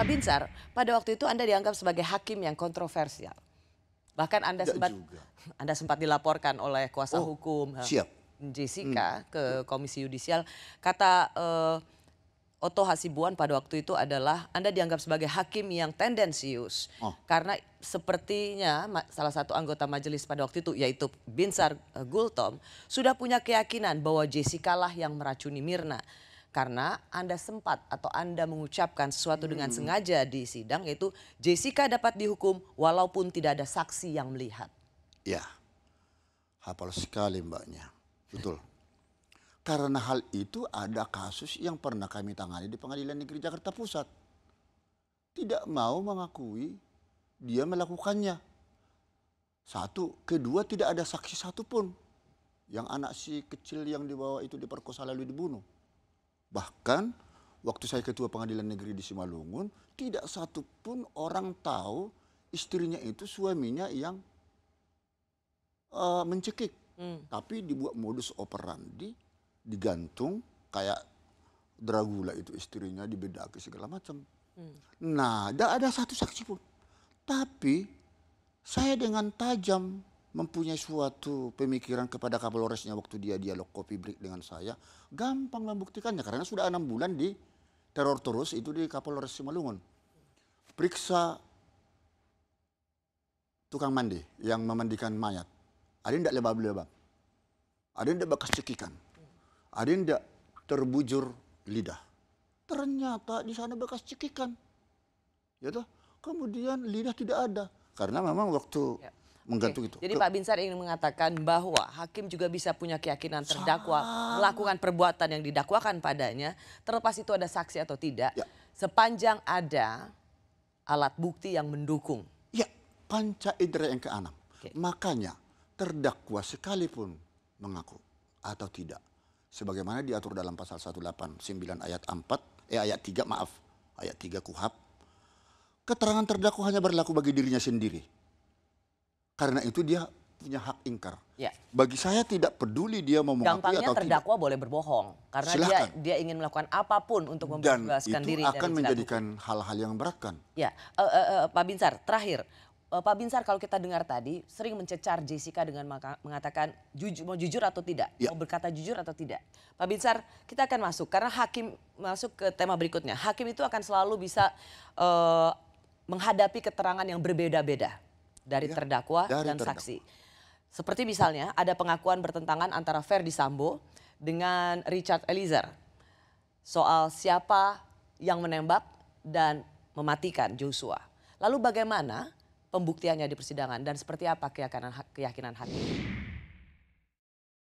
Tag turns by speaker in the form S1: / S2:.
S1: Pak Binsar, pada waktu itu Anda dianggap sebagai hakim yang kontroversial. Bahkan Anda sempat Anda sempat dilaporkan oleh kuasa oh, hukum eh, siap. Jessica hmm. ke Komisi Yudisial. Kata uh, eh, Oto Hasibuan pada waktu itu adalah Anda dianggap sebagai hakim yang tendensius. Oh. Karena sepertinya salah satu anggota majelis pada waktu itu yaitu Binsar eh, Gultom sudah punya keyakinan bahwa Jessica lah yang meracuni Mirna karena Anda sempat atau Anda mengucapkan sesuatu hmm. dengan sengaja di sidang yaitu Jessica dapat dihukum walaupun tidak ada saksi yang melihat.
S2: Ya, hafal sekali mbaknya, betul. Karena hal itu ada kasus yang pernah kami tangani di Pengadilan Negeri Jakarta Pusat. Tidak mau mengakui dia melakukannya. Satu, kedua tidak ada saksi satupun yang anak si kecil yang dibawa itu diperkosa lalu dibunuh. Bahkan waktu saya ketua pengadilan negeri di Simalungun, tidak satupun orang tahu istrinya itu suaminya yang uh, mencekik. Hmm. Tapi dibuat modus operandi, digantung kayak Dragula itu istrinya dibedaki segala macam. Hmm. Nah, tidak ada satu saksi pun. Tapi saya dengan tajam mempunyai suatu pemikiran kepada Kapolresnya waktu dia dialog kopi break dengan saya, gampang membuktikannya karena sudah enam bulan di teror terus itu di Kapolres Simalungun. Periksa tukang mandi yang memandikan mayat. Ada yang tidak lebab-lebab. Ada yang tidak bekas cekikan. Ada yang tidak terbujur lidah. Ternyata di sana bekas cekikan. Ya toh? Kemudian lidah tidak ada. Karena memang waktu ya menggantung itu. Jadi
S1: Pak Binsar ingin mengatakan bahwa hakim juga bisa punya keyakinan terdakwa Sama. melakukan perbuatan yang didakwakan padanya, terlepas itu ada saksi atau tidak, ya. sepanjang ada
S2: alat bukti yang mendukung. Ya, panca indera yang keenam. Okay. Makanya terdakwa sekalipun mengaku atau tidak sebagaimana diatur dalam pasal 189 ayat 4 eh ayat 3 maaf ayat 3 KUHAP keterangan terdakwa hanya berlaku bagi dirinya sendiri karena itu dia punya hak ingkar. Ya. Bagi saya tidak peduli dia mau mengakui atau terdakwa tidak. terdakwa boleh berbohong karena dia
S1: dia ingin melakukan apapun untuk membebaskan diri dan itu akan menjadikan
S2: hal-hal yang beratkan.
S1: Ya, uh, uh, uh, Pak Binsar, terakhir uh, Pak Binsar kalau kita dengar tadi sering mencecar Jessica dengan mengatakan jujur mau jujur atau tidak, ya. mau berkata jujur atau tidak. Pak Binsar, kita akan masuk karena hakim masuk ke tema berikutnya. Hakim itu akan selalu bisa uh, menghadapi keterangan yang berbeda-beda dari ya, terdakwa dari dan terdakwa. saksi. Seperti misalnya ada pengakuan bertentangan antara Ferdi Sambo dengan Richard Eliezer soal siapa yang menembak dan mematikan Joshua. Lalu bagaimana pembuktiannya di persidangan dan seperti apa keyakinan keyakinan hakim?